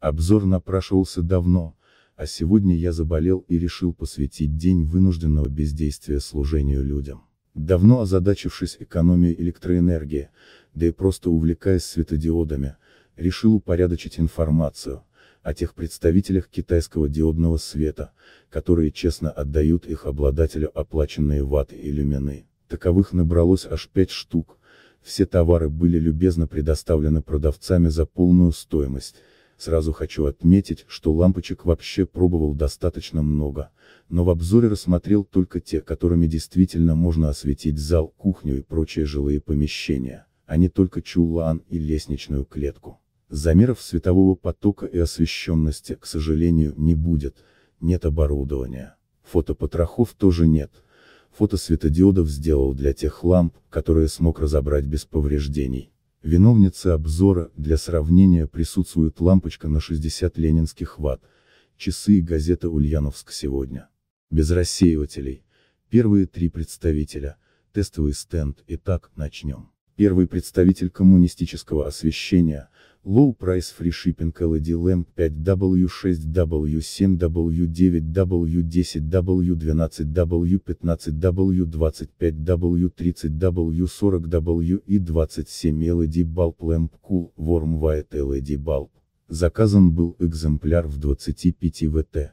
Обзор напрашивался давно, а сегодня я заболел и решил посвятить день вынужденного бездействия служению людям. Давно озадачившись экономией электроэнергии, да и просто увлекаясь светодиодами, решил упорядочить информацию о тех представителях китайского диодного света, которые честно отдают их обладателю оплаченные ваты и люмины. Таковых набралось аж 5 штук, все товары были любезно предоставлены продавцами за полную стоимость, Сразу хочу отметить, что лампочек вообще пробовал достаточно много, но в обзоре рассмотрел только те, которыми действительно можно осветить зал, кухню и прочие жилые помещения, а не только чулан и лестничную клетку. Замеров светового потока и освещенности, к сожалению, не будет, нет оборудования. Фотопотрохов тоже нет. Фото светодиодов сделал для тех ламп, которые смог разобрать без повреждений виновнице обзора, для сравнения присутствует лампочка на 60 ленинских ватт, часы и газета «Ульяновск сегодня». Без рассеивателей. Первые три представителя. Тестовый стенд. Итак, начнем. Первый представитель коммунистического освещения, Low Price Free Shipping LED LAMP 5W6W7W9W10W12W15W23W30W40W w 15 w 25 w 30 w 40 w и 27 LED Bulb Lamp Cool Warm White LED Bulb. Заказан был экземпляр в 25 ВТ.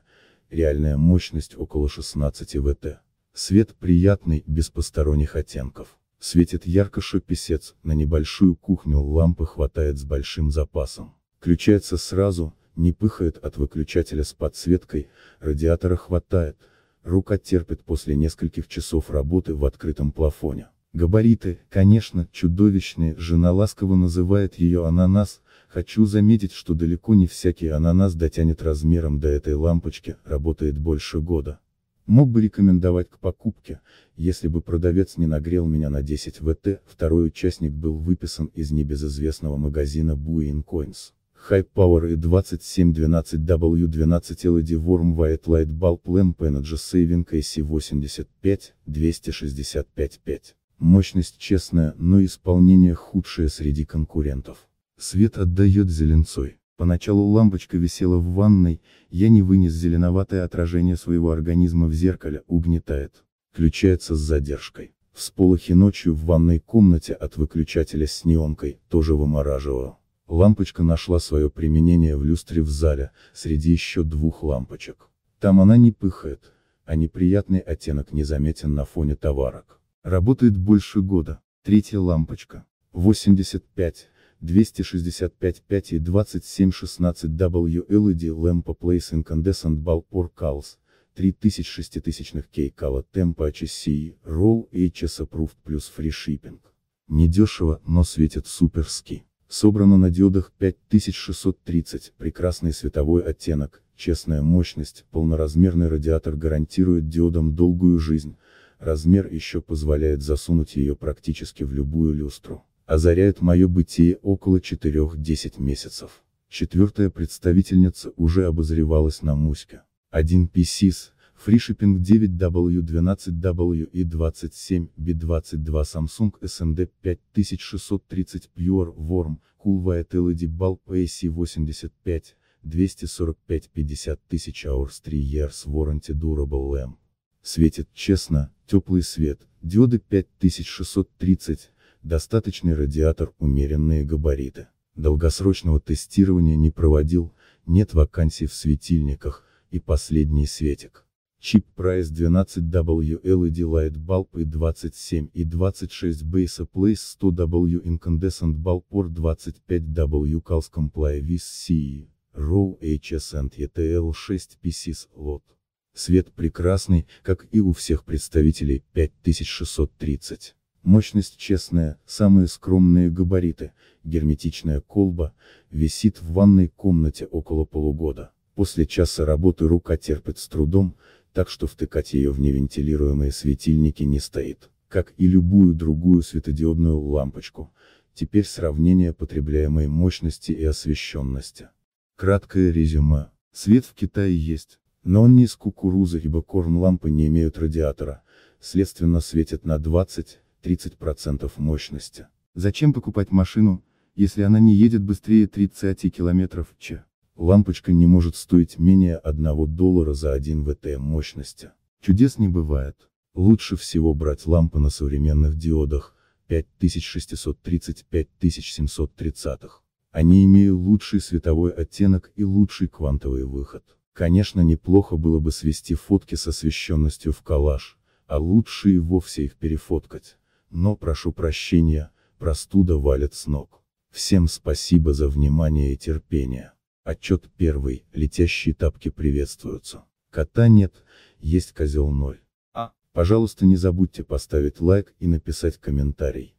Реальная мощность около 16 ВТ. Свет приятный, без посторонних оттенков. Светит ярко шописец, на небольшую кухню лампы хватает с большим запасом. Включается сразу, не пыхает от выключателя с подсветкой, радиатора хватает, рука терпит после нескольких часов работы в открытом плафоне. Габариты, конечно, чудовищные, жена ласково называет ее ананас, хочу заметить, что далеко не всякий ананас дотянет размером до этой лампочки, работает больше года. Мог бы рекомендовать к покупке, если бы продавец не нагрел меня на 10 ВТ, второй участник был выписан из небезызвестного магазина Buin Coins. High Power и 2712W12 LED Worm White Light Bulb Lamp Energy Saving AC85, 265-5. Мощность честная, но исполнение худшее среди конкурентов. Свет отдает зеленцой. Поначалу лампочка висела в ванной, я не вынес зеленоватое отражение своего организма в зеркале, угнетает. Включается с задержкой. Всполохи ночью в ванной комнате от выключателя с неонкой, тоже вымораживал. Лампочка нашла свое применение в люстре в зале, среди еще двух лампочек. Там она не пыхает, а неприятный оттенок не заметен на фоне товарок. Работает больше года. Третья лампочка. 85. 265 5 и 27 16 WLED Lamp Place Incandescent Ball Por Calls, 3000-6000 кейкала темпа HSCE, Roll HS Approved плюс Free Shipping. Недешево, но светит суперски. Собрано на диодах 5630, прекрасный световой оттенок, честная мощность, полноразмерный радиатор гарантирует диодам долгую жизнь, размер еще позволяет засунуть ее практически в любую люстру озаряет мое бытие около 4-10 месяцев. Четвертая представительница уже обозревалась на Муська. 1 PCS, FreeShipping 9W 12W и 27 B22 Samsung SMD 5630 Pure Worm, Cool White LED Bulb AC85, 245 50 тысяч Hours 3 Years Warranty Durable M. Светит честно, теплый свет, диоды 5630, достаточный радиатор, умеренные габариты. Долгосрочного тестирования не проводил, нет вакансий в светильниках, и последний светик. Чип Price 12W LED Light Bulb и 27 и 26 Base Place 100W Incandescent Bulb or 25W Calscom Ply Vis CE, Row HS and ETL 6 PCs Lot. Свет прекрасный, как и у всех представителей 5630. Мощность честная, самые скромные габариты, герметичная колба, висит в ванной комнате около полугода. После часа работы рука терпит с трудом, так что втыкать ее в невентилируемые светильники не стоит. Как и любую другую светодиодную лампочку. Теперь сравнение потребляемой мощности и освещенности. Краткое резюме. Свет в Китае есть, но он не из кукурузы, ибо корм лампы не имеют радиатора, следственно светят на 20, 30% мощности. Зачем покупать машину, если она не едет быстрее 30 км в ч? Лампочка не может стоить менее 1 доллара за 1 Вт мощности. Чудес не бывает. Лучше всего брать лампы на современных диодах 5630-5730. Они имеют лучший световой оттенок и лучший квантовый выход. Конечно неплохо было бы свести фотки с освещенностью в коллаж, а лучше и вовсе их перефоткать но прошу прощения, простуда валит с ног. Всем спасибо за внимание и терпение. Отчет первый, летящие тапки приветствуются. Кота нет, есть козел ноль. А, пожалуйста не забудьте поставить лайк и написать комментарий.